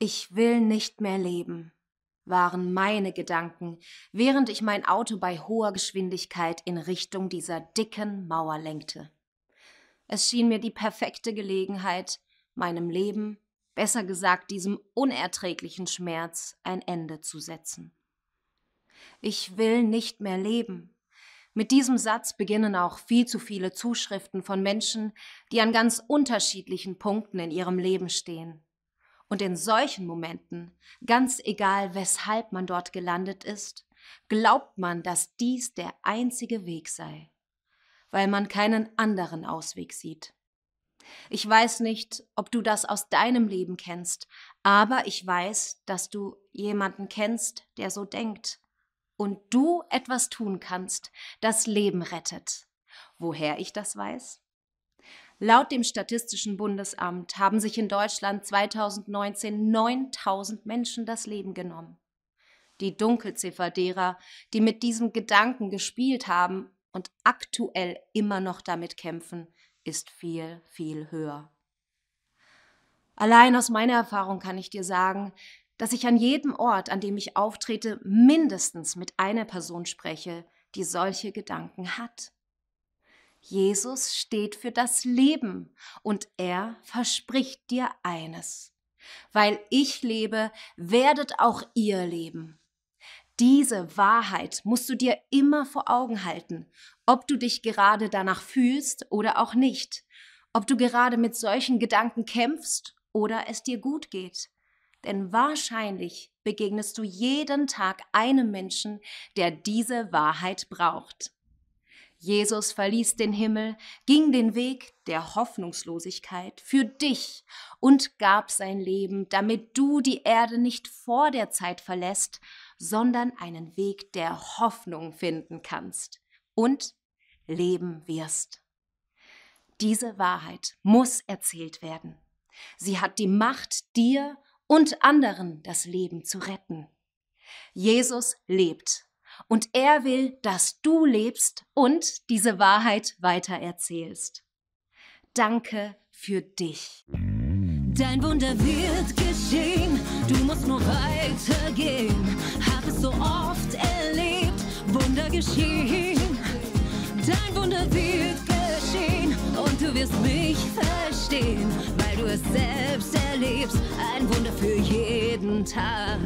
Ich will nicht mehr leben, waren meine Gedanken, während ich mein Auto bei hoher Geschwindigkeit in Richtung dieser dicken Mauer lenkte. Es schien mir die perfekte Gelegenheit, meinem Leben, besser gesagt diesem unerträglichen Schmerz, ein Ende zu setzen. Ich will nicht mehr leben. Mit diesem Satz beginnen auch viel zu viele Zuschriften von Menschen, die an ganz unterschiedlichen Punkten in ihrem Leben stehen. Und in solchen Momenten, ganz egal weshalb man dort gelandet ist, glaubt man, dass dies der einzige Weg sei, weil man keinen anderen Ausweg sieht. Ich weiß nicht, ob du das aus deinem Leben kennst, aber ich weiß, dass du jemanden kennst, der so denkt und du etwas tun kannst, das Leben rettet. Woher ich das weiß? Laut dem Statistischen Bundesamt haben sich in Deutschland 2019 9000 Menschen das Leben genommen. Die Dunkelziffer derer, die mit diesem Gedanken gespielt haben und aktuell immer noch damit kämpfen, ist viel, viel höher. Allein aus meiner Erfahrung kann ich dir sagen, dass ich an jedem Ort, an dem ich auftrete, mindestens mit einer Person spreche, die solche Gedanken hat. Jesus steht für das Leben und er verspricht dir eines. Weil ich lebe, werdet auch ihr leben. Diese Wahrheit musst du dir immer vor Augen halten, ob du dich gerade danach fühlst oder auch nicht, ob du gerade mit solchen Gedanken kämpfst oder es dir gut geht. Denn wahrscheinlich begegnest du jeden Tag einem Menschen, der diese Wahrheit braucht. Jesus verließ den Himmel, ging den Weg der Hoffnungslosigkeit für dich und gab sein Leben, damit du die Erde nicht vor der Zeit verlässt, sondern einen Weg der Hoffnung finden kannst und leben wirst. Diese Wahrheit muss erzählt werden. Sie hat die Macht, dir und anderen das Leben zu retten. Jesus lebt und er will, dass du lebst und diese Wahrheit weitererzählst. Danke für dich. Dein Wunder wird geschehen, du musst nur weitergehen. Hab es so oft erlebt, Wunder geschehen. Dein Wunder wird geschehen und du wirst mich verstehen, weil du es selbst erlebst. Ein Wunder für jeden Tag.